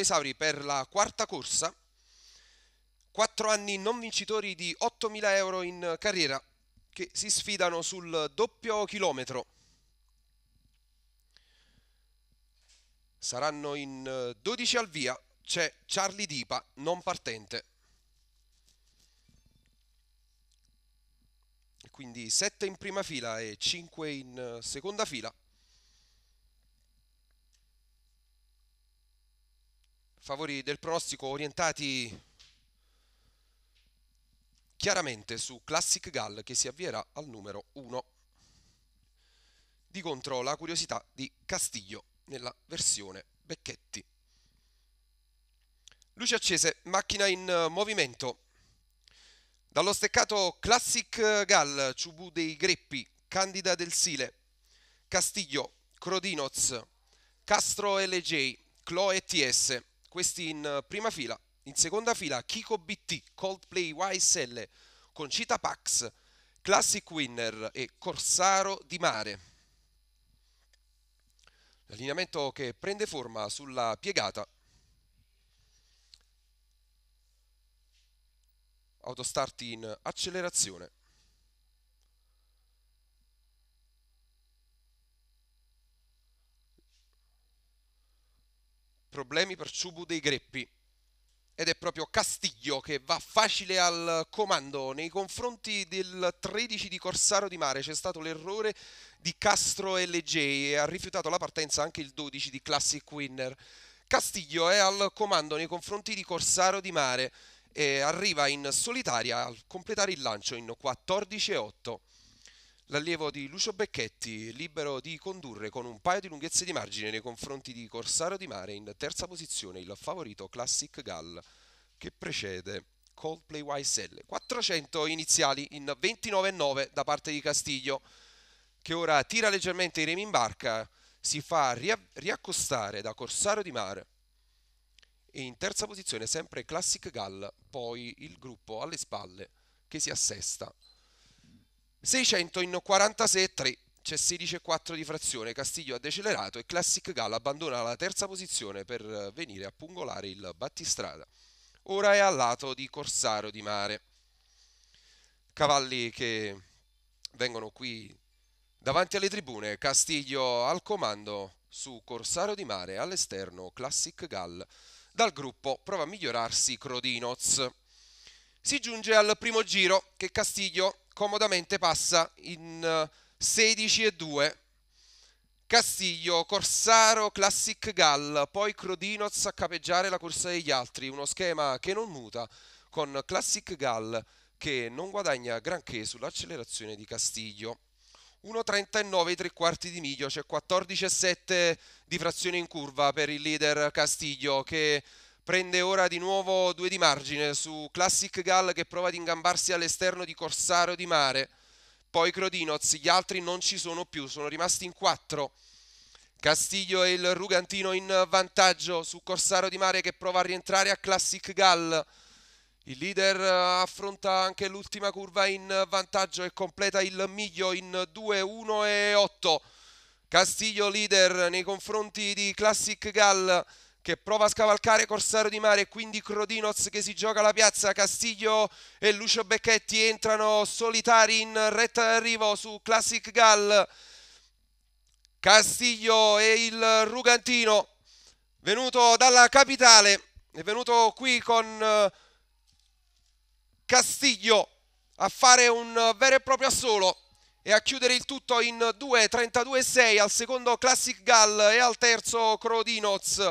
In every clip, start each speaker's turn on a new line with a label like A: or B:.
A: De Sauri per la quarta corsa, quattro anni non vincitori di 8.000 euro in carriera che si sfidano sul doppio chilometro. Saranno in 12 eh, al via, c'è Charlie Dipa non partente. Quindi 7 in prima fila e 5 in eh, seconda fila. favori del prossico orientati chiaramente su Classic Gall che si avvierà al numero 1. Di contro la curiosità di Castiglio nella versione Becchetti. Luce accese, macchina in eh, movimento. Dallo steccato Classic Gall, Ciubù dei Greppi, Candida del Sile, Castiglio, Crodinoz, Castro LJ, Clo ETS, questi in eh, prima fila. In seconda fila Kiko BT, Coldplay YSL, Concita Pax, Classic Winner e Corsaro di Mare. L'allineamento che prende forma sulla piegata. Autostart in accelerazione. problemi per Ciubu dei Greppi ed è proprio Castiglio che va facile al comando nei confronti del 13 di Corsaro di Mare c'è stato l'errore di Castro LJ e ha rifiutato la partenza anche il 12 di Classic Winner Castiglio è al comando nei confronti di Corsaro di Mare e arriva in solitaria al completare il lancio in 14-8 L'allievo di Lucio Becchetti, libero di condurre con un paio di lunghezze di margine nei confronti di Corsaro di Mare in terza posizione il favorito Classic Gall, che precede Coldplay YSL. 400 iniziali in 29,9 da parte di Castiglio, che ora tira leggermente i remi in barca, si fa ria- riaccostare da Corsaro di Mare e in terza posizione sempre Classic Gall, poi il gruppo alle spalle che si assesta. 600 in 3 c'è 16,4 di frazione, Castiglio ha decelerato e Classic Gall abbandona la terza posizione per eh, venire a pungolare il battistrada. Ora è al lato di Corsaro di Mare. Cavalli che vengono qui davanti alle tribune, Castiglio al comando su Corsaro di Mare, all'esterno Classic Gall. Dal gruppo prova a migliorarsi Crodinoz. Si giunge al primo giro che Castiglio comodamente passa in 16 eh, e 2. Castiglio, Corsaro, Classic Gall, poi Crodinoz a capeggiare la corsa degli altri, uno schema che non muta, con Classic Gall che non guadagna granché sull'accelerazione di Castiglio. 1.39 i tre quarti di miglio, c'è cioè 14,7 di frazione in curva per il leader Castiglio che prende ora di nuovo due di margine su Classic Gall che prova ad ingambarsi all'esterno di Corsaro di Mare. Poi Crodinoz, gli altri non ci sono più, sono rimasti in quattro. Castiglio e il Rugantino in vantaggio su Corsaro di Mare che prova a rientrare a Classic Gall. Il leader eh, affronta anche l'ultima curva in vantaggio e completa il miglio in 2, 1 e 8. Castiglio leader nei confronti di Classic Gall che prova a scavalcare Corsaro di Mare, quindi Crodinos che si gioca la piazza, Castiglio e Lucio Becchetti entrano solitari in retta d'arrivo su Classic Gall. Castiglio e il Rugantino, venuto dalla capitale, è venuto qui con eh, Castiglio a fare un vero e proprio assolo e a chiudere il tutto in 2.32.6 al secondo Classic Gall e al terzo Crodinos.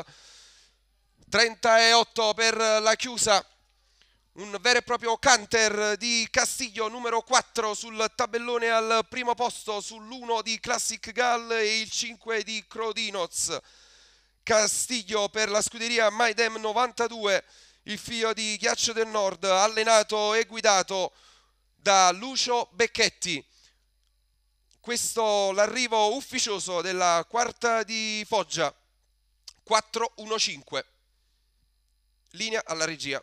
A: 38 per la chiusa un vero e proprio canter di Castiglio numero 4 sul tabellone al primo posto sull'1 di Classic Gall e il 5 di Crodinoz Castiglio per la scuderia Maidem 92 il figlio di Ghiaccio del Nord allenato e guidato da Lucio Becchetti questo l'arrivo ufficioso della quarta di Foggia 4-1-5 Linea alla regia.